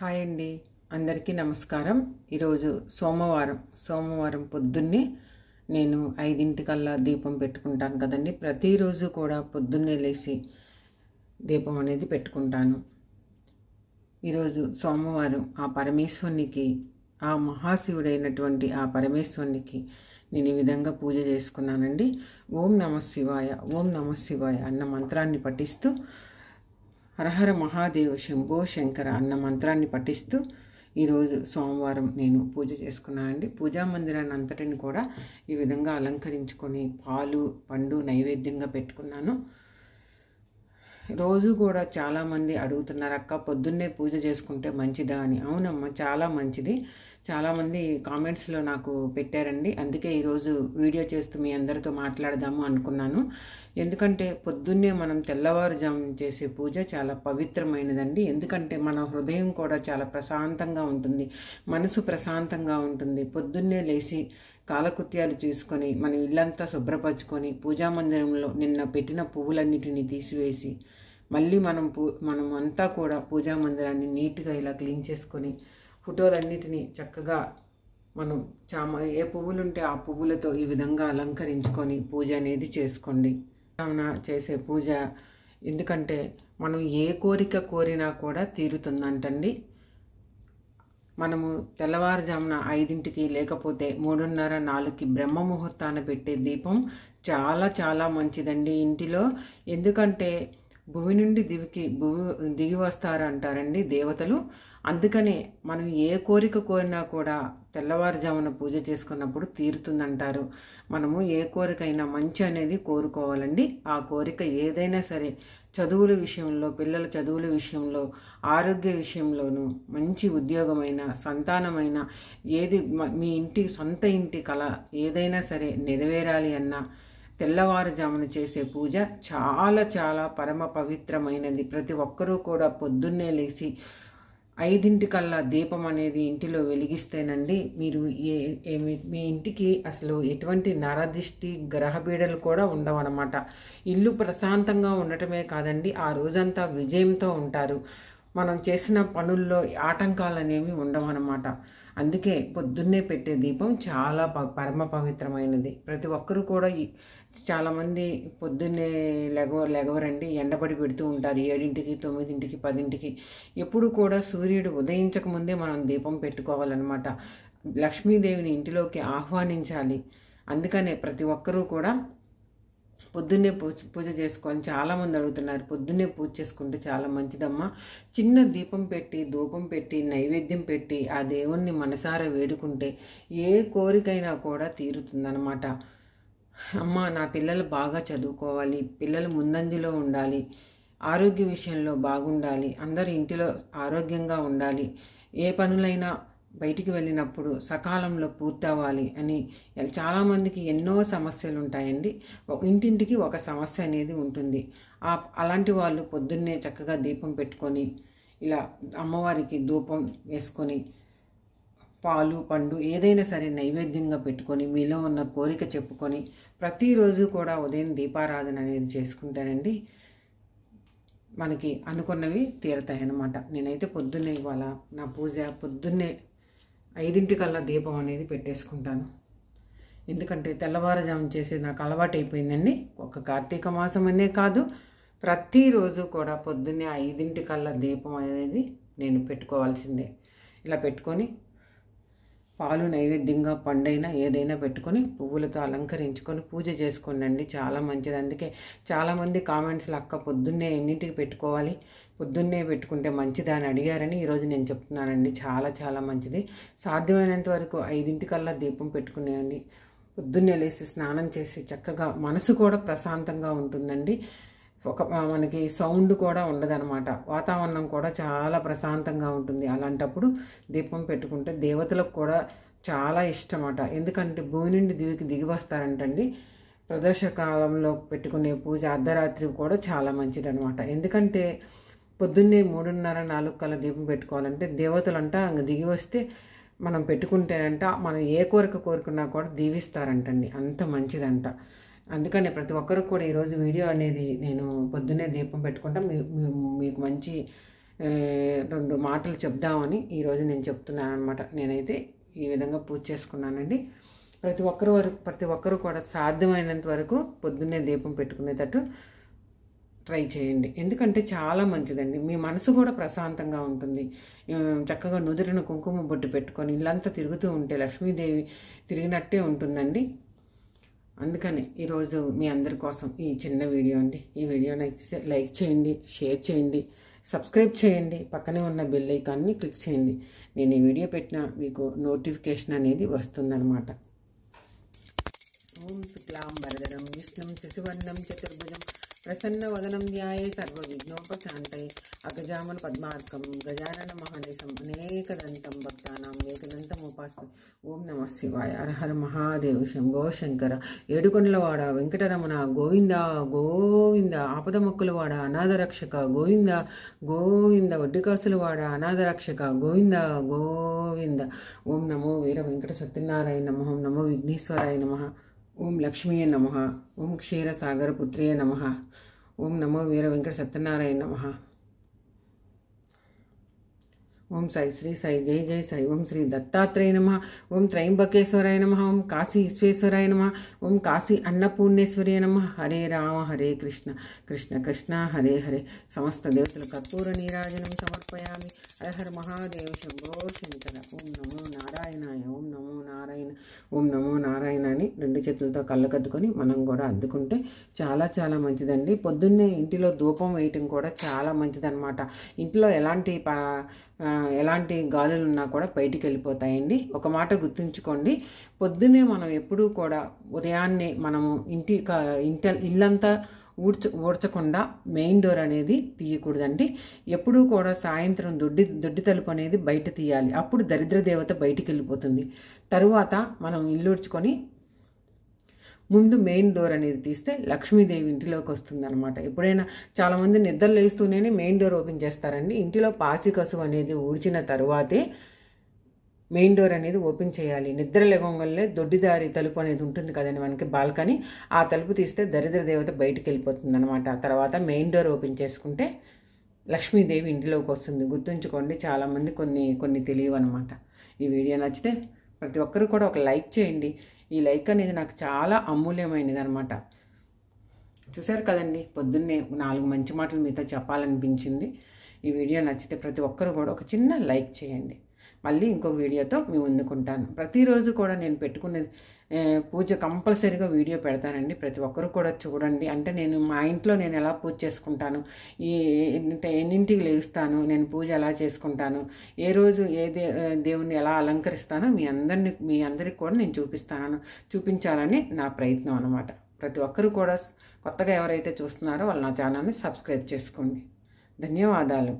hi అండి అందరికీ నమస్కారం ఈరోజు సోమవారం సోమవారం పొద్దున్నే నేను ఐదింటికల్లా దీపం పెట్టుకుంటాను కదండి ప్రతిరోజు కూడా పొద్దున్నే లేచి దీపం అనేది పెట్టుకుంటాను ఈరోజు సోమవారం ఆ పరమేశ్వరునికి ఆ మహాశివుడైనటువంటి ఆ పరమేశ్వరునికి నేను ఈ విధంగా పూజ చేసుకున్నానండి ఓం నమ శివాయ ఓం నమ శివాయ అన్న మంత్రాన్ని పఠిస్తూ హరహర మహాదేవ శంభో శంకర అన్న మంత్రాన్ని పఠిస్తూ ఈరోజు సోమవారం నేను పూజ చేసుకున్నాను అండి పూజా మందిరాన్ని అంతటిని కూడా ఈ విధంగా అలంకరించుకొని పాలు పండు నైవేద్యంగా పెట్టుకున్నాను రోజు కూడా చాలామంది అడుగుతున్నారు అక్క పొద్దున్నే పూజ చేసుకుంటే మంచిదా అని అవునమ్మా చాలా మంచిది చాలామంది కామెంట్స్లో నాకు పెట్టారండి అందుకే ఈరోజు వీడియో చేస్తూ మీ అందరితో మాట్లాడదాము అనుకున్నాను ఎందుకంటే పొద్దున్నే మనం తెల్లవారుజాము చేసే పూజ చాలా పవిత్రమైనదండి ఎందుకంటే మన హృదయం కూడా చాలా ప్రశాంతంగా ఉంటుంది మనసు ప్రశాంతంగా ఉంటుంది పొద్దున్నే లేచి కాలకృత్యాలు చేసుకొని మనం ఇల్లంతా శుభ్రపరచుకొని పూజా మందిరంలో నిన్న పెట్టిన పువ్వులన్నిటిని తీసివేసి మళ్ళీ మనం పూ మనం అంతా కూడా పూజా మందిరాన్ని నీట్గా ఇలా క్లీన్ చేసుకొని ఫోటోలన్నిటినీ చక్కగా మనం చామ ఏ పువ్వులుంటే ఆ పువ్వులతో ఈ విధంగా అలంకరించుకొని పూజ అనేది చేసుకోండి భావన చేసే పూజ ఎందుకంటే మనం ఏ కోరిక కోరినా కూడా తీరుతుందంటండి మనము తెల్లవారుజామున ఐదింటికి లేకపోతే మూడున్నర నాలుగుకి బ్రహ్మ ముహూర్తాన్ని పెట్టే దీపం చాలా చాలా మంచిదండి ఇంటిలో ఎందుకంటే భూమి నుండి దివికి భూమి దిగి వస్తారు అంటారండి దేవతలు అందుకనే మనం ఏ కోరిక కోరినా కూడా తెల్లవారుజామున పూజ చేసుకున్నప్పుడు తీరుతుందంటారు మనము ఏ కోరికైనా మంచి అనేది కోరుకోవాలండి ఆ కోరిక ఏదైనా సరే చదువుల విషయంలో పిల్లల చదువుల విషయంలో ఆరోగ్య విషయంలోనూ మంచి ఉద్యోగమైన సంతానమైన ఏది మీ ఇంటి సొంత ఇంటి కళ ఏదైనా సరే నెరవేరాలి అన్నా తెల్లవారుజామున చేసే పూజ చాలా చాలా పరమ పవిత్రమైనది ప్రతి ఒక్కరూ కూడా పొద్దున్నే లేచి ఐదింటికల్లా దీపం అనేది ఇంటిలో వెలిగిస్తేనండి మీరు ఏ మీ ఇంటికి అసలు ఎటువంటి నరదిష్టి గ్రహబీడలు కూడా ఉండవన్నమాట ఇల్లు ప్రశాంతంగా ఉండటమే కాదండి ఆ రోజంతా విజయంతో ఉంటారు మనం చేసిన పనుల్లో ఆటంకాలు అనేవి ఉండవన్నమాట అందుకే పొద్దున్నే పెట్టే దీపం చాలా పరమ పవిత్రమైనది ప్రతి ఒక్కరూ కూడా చాలామంది పొద్దున్నే లెగ లెగవరండి ఎండబడి పెడుతూ ఉంటారు ఏడింటికి తొమ్మిదింటికి పదింటికి ఎప్పుడు కూడా సూర్యుడు ఉదయించక ముందే మనం దీపం పెట్టుకోవాలన్నమాట లక్ష్మీదేవిని ఇంటిలోకి ఆహ్వానించాలి అందుకనే ప్రతి ఒక్కరూ కూడా పొద్దున్నే పూజ చేసుకోవాలని చాలామంది అడుగుతున్నారు పొద్దున్నే పూజ చేసుకుంటే చాలా మంచిదమ్మా చిన్న దీపం పెట్టి ధూపం పెట్టి నైవేద్యం పెట్టి ఆ దేవుణ్ణి మనసారా వేడుకుంటే ఏ కోరికైనా కూడా తీరుతుందనమాట అమ్మ నా పిల్లలు బాగా చదువుకోవాలి పిల్లలు ముందంజలో ఉండాలి ఆరోగ్య విషయంలో బాగుండాలి అందరు ఇంటిలో ఆరోగ్యంగా ఉండాలి ఏ పనులైనా బయటికి వెళ్ళినప్పుడు సకాలంలో పూర్తవ్వాలి అని చాలామందికి ఎన్నో సమస్యలు ఉంటాయండి ఇంటింటికి ఒక సమస్య అనేది ఉంటుంది ఆ అలాంటి వాళ్ళు పొద్దున్నే చక్కగా దీపం పెట్టుకొని ఇలా అమ్మవారికి ధూపం వేసుకొని పాలు పండు ఏదైనా సరే నైవేద్యంగా పెట్టుకొని మీలో ఉన్న కోరిక చెప్పుకొని ప్రతిరోజు కూడా ఉదయం దీపారాధన అనేది చేసుకుంటానండి మనకి అనుకున్నవి తీరతాయన్నమాట నేనైతే పొద్దున్నే ఇవాళ నా పూజ పొద్దున్నే ఐదింటికల్లా దీపం అనేది పెట్టేసుకుంటాను ఎందుకంటే తెల్లవారుజాము చేసే నాకు అలవాటు అయిపోయిందండి ఒక కార్తీక మాసం అనే కాదు ప్రతిరోజు కూడా పొద్దున్నే ఐదింటికల్లా దీపం అనేది నేను పెట్టుకోవాల్సిందే ఇలా పెట్టుకొని పాలు నైవేద్యంగా పండైనా ఏదైనా పెట్టుకొని పువ్వులతో అలంకరించుకొని పూజ చేసుకోనండి చాలా మంచిది అందుకే చాలామంది కామెంట్స్లో అక్క పొద్దున్నే ఎన్నింటికి పెట్టుకోవాలి పొద్దున్నే పెట్టుకుంటే మంచిదా అని అడిగారని ఈరోజు నేను చెప్తున్నానండి చాలా చాలా మంచిది సాధ్యమైనంత వరకు ఐదింటికల్లా దీపం పెట్టుకునేయండి పొద్దున్నే లేసి స్నానం చేసి చక్కగా మనసు కూడా ప్రశాంతంగా ఉంటుందండి ఒక మనకి సౌండ్ కూడా ఉండదనమాట వాతావరణం కూడా చాలా ప్రశాంతంగా ఉంటుంది అలాంటప్పుడు దీపం పెట్టుకుంటే దేవతలకు కూడా చాలా ఇష్టమట ఎందుకంటే భూమి నుండి దివికి దిగి వస్తారంటండి ప్రదోష కాలంలో పెట్టుకునే పూజ అర్ధరాత్రి కూడా చాలా మంచిది అనమాట ఎందుకంటే పొద్దున్నే మూడున్నర నాలుగు కల దీపం పెట్టుకోవాలంటే అంటే అంగ దిగి వస్తే మనం పెట్టుకుంటేనంట మనం ఏ కోరిక కోరుకున్నా కూడా దీవిస్తారంటండి అంత మంచిదంట అందుకనే ప్రతి ఒక్కరు కూడా ఈరోజు వీడియో అనేది నేను పొద్దున్నే దీపం పెట్టుకుంటా మీకు మంచి రెండు మాటలు చెప్దామని ఈరోజు నేను చెప్తున్నాను అనమాట నేనైతే ఈ విధంగా పూజ చేసుకున్నానండి ప్రతి ఒక్కరు వరకు ప్రతి ఒక్కరు కూడా సాధ్యమైనంత వరకు పొద్దున్నే దీపం పెట్టుకునేటట్టు ట్రై చేయండి ఎందుకంటే చాలా మంచిదండి మీ మనసు కూడా ప్రశాంతంగా ఉంటుంది చక్కగా నుదురిన కుంకుమ బొట్టు పెట్టుకొని ఇల్లంతా తిరుగుతూ ఉంటే లక్ష్మీదేవి తిరిగినట్టే ఉంటుందండి అందుకని ఈరోజు మీ అందరి కోసం ఈ చిన్న వీడియో అండి ఈ వీడియో నచ్చితే లైక్ చేయండి షేర్ చేయండి సబ్స్క్రైబ్ చేయండి పక్కనే ఉన్న బెల్ ఐకాన్ని క్లిక్ చేయండి నేను ఈ వీడియో పెట్టిన మీకు నోటిఫికేషన్ అనేది వస్తుందన్నమాట ఓం శుక్లాం వరదనం విష్ణం శిశువర్ణం చతుర్భుజం ప్రసన్న వదనం ధ్యాయ సర్వ విఘ్నోపశాంతై అగజామన పద్మార్కం గజానన మహానేశం అనేక దంతం భక్తానం దంతం ఉపాసం ఓం నమ శివాయ హర మహాదేవ శంభో శంకర ఏడుకొండల వాడ వెంకటరమణ గోవింద గోవింద ఆపద మొక్కల వాడ అనాథరక్షక గోవింద గోవింద వాడ అనాథరక్షక గోవింద గోవింద ఓం నమో వీర వెంకట సత్యనారాయణ నమ ఓం నమో విఘ్నేశ్వరాయ నమ ఓం లక్ష్మీయ నమ ఓం క్షీరసాగర పుత్రియ నమ ఓం నమో వీర వెంకట సత్యనారాయణ నమ ओम साई श्री साई जय जय साई ओम श्री दत्तात्रेय नमः ओम त्रयंबकेश्वराय नमः ओम काशी विश्वेश्वराय नमः ओम काशी अन्नपूर्णेश्वरी नमः हरे राम हरे कृष्ण कृष्ण कृष्ण हरे हरे समस्त देवतल कर्पूर नीराजन समर्पयामि हर हर महादेव शंभो शंकर ओम नमो नारायणाय ओम नमो నారాయణ ఓం నమో నారాయణ అని రెండు చేతులతో కద్దుకొని మనం కూడా అద్దుకుంటే చాలా చాలా మంచిదండి పొద్దున్నే ఇంటిలో ధూపం వేయటం కూడా చాలా మంచిదన్నమాట ఇంట్లో ఎలాంటి పా ఎలాంటి గాలులు ఉన్నా కూడా బయటికి వెళ్ళిపోతాయండి ఒక మాట గుర్తుంచుకోండి పొద్దున్నే మనం ఎప్పుడూ కూడా ఉదయాన్నే మనము ఇంటి ఇంట ఇల్లంతా ఊడ్చ ఊడ్చకుండా మెయిన్ డోర్ అనేది తీయకూడదండి ఎప్పుడూ కూడా సాయంత్రం దొడ్డి దొడ్డి తలుపు అనేది బయట తీయాలి అప్పుడు దరిద్ర దేవత బయటికి వెళ్ళిపోతుంది తరువాత మనం ఇల్లు ఊడ్చుకొని ముందు మెయిన్ డోర్ అనేది తీస్తే లక్ష్మీదేవి ఇంటిలోకి వస్తుందన్నమాట ఎప్పుడైనా చాలామంది నిద్రలు వేస్తూనే మెయిన్ డోర్ ఓపెన్ చేస్తారండి ఇంటిలో పాసి కసువు అనేది ఊడ్చిన తర్వాతే మెయిన్ డోర్ అనేది ఓపెన్ చేయాలి నిద్ర లేవంగల్లే దొడ్డిదారి తలుపు అనేది ఉంటుంది కదండి మనకి బాల్కనీ ఆ తలుపు తీస్తే దరిద్ర దేవత బయటికి వెళ్ళిపోతుంది అనమాట తర్వాత మెయిన్ డోర్ ఓపెన్ చేసుకుంటే లక్ష్మీదేవి ఇంటిలోకి వస్తుంది గుర్తుంచుకోండి చాలామంది కొన్ని కొన్ని తెలియవు అనమాట ఈ వీడియో నచ్చితే ప్రతి ఒక్కరు కూడా ఒక లైక్ చేయండి ఈ లైక్ అనేది నాకు చాలా అమూల్యమైనది అనమాట చూశారు కదండి పొద్దున్నే నాలుగు మంచి మాటలు మీతో చెప్పాలనిపించింది ఈ వీడియో నచ్చితే ప్రతి ఒక్కరు కూడా ఒక చిన్న లైక్ చేయండి మళ్ళీ ఇంకో వీడియోతో మీ ముందుకుంటాను ప్రతిరోజు కూడా నేను పెట్టుకునే పూజ కంపల్సరీగా వీడియో పెడతానండి ప్రతి ఒక్కరు కూడా చూడండి అంటే నేను మా ఇంట్లో నేను ఎలా పూజ చేసుకుంటాను ఈ అంటే ఎన్నింటికి లేస్తాను నేను పూజ ఎలా చేసుకుంటాను ఏ రోజు ఏ దే దేవుణ్ణి ఎలా అలంకరిస్తానో మీ అందరిని మీ అందరికి కూడా నేను చూపిస్తాను చూపించాలని నా ప్రయత్నం అనమాట ప్రతి ఒక్కరు కూడా కొత్తగా ఎవరైతే చూస్తున్నారో వాళ్ళు నా ఛానల్ని సబ్స్క్రైబ్ చేసుకోండి ధన్యవాదాలు